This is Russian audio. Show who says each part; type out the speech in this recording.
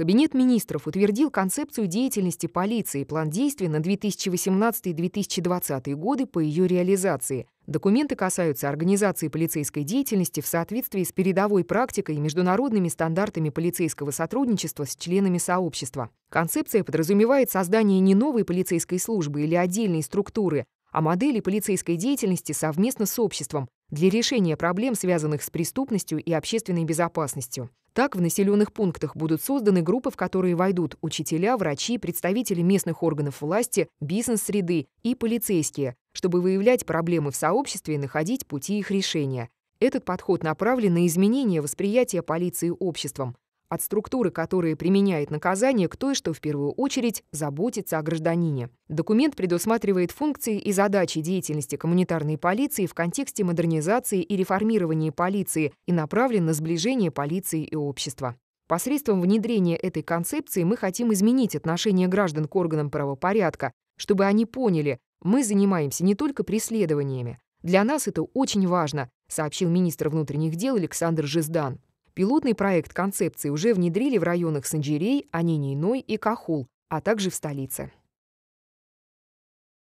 Speaker 1: Кабинет министров утвердил концепцию деятельности полиции и план действий на 2018-2020 годы по ее реализации. Документы касаются организации полицейской деятельности в соответствии с передовой практикой и международными стандартами полицейского сотрудничества с членами сообщества. Концепция подразумевает создание не новой полицейской службы или отдельной структуры, а модели полицейской деятельности совместно с обществом, для решения проблем, связанных с преступностью и общественной безопасностью. Так, в населенных пунктах будут созданы группы, в которые войдут учителя, врачи, представители местных органов власти, бизнес-среды и полицейские, чтобы выявлять проблемы в сообществе и находить пути их решения. Этот подход направлен на изменение восприятия полиции обществом, от структуры, которая применяет наказание, к той, что в первую очередь заботится о гражданине. Документ предусматривает функции и задачи деятельности коммунитарной полиции в контексте модернизации и реформирования полиции и направлен на сближение полиции и общества. Посредством внедрения этой концепции мы хотим изменить отношение граждан к органам правопорядка, чтобы они поняли, мы занимаемся не только преследованиями. Для нас это очень важно, сообщил министр внутренних дел Александр Жиздан. Пилотный проект концепции уже внедрили в районах Санджирей, Анинейной и Кахул, а также в столице.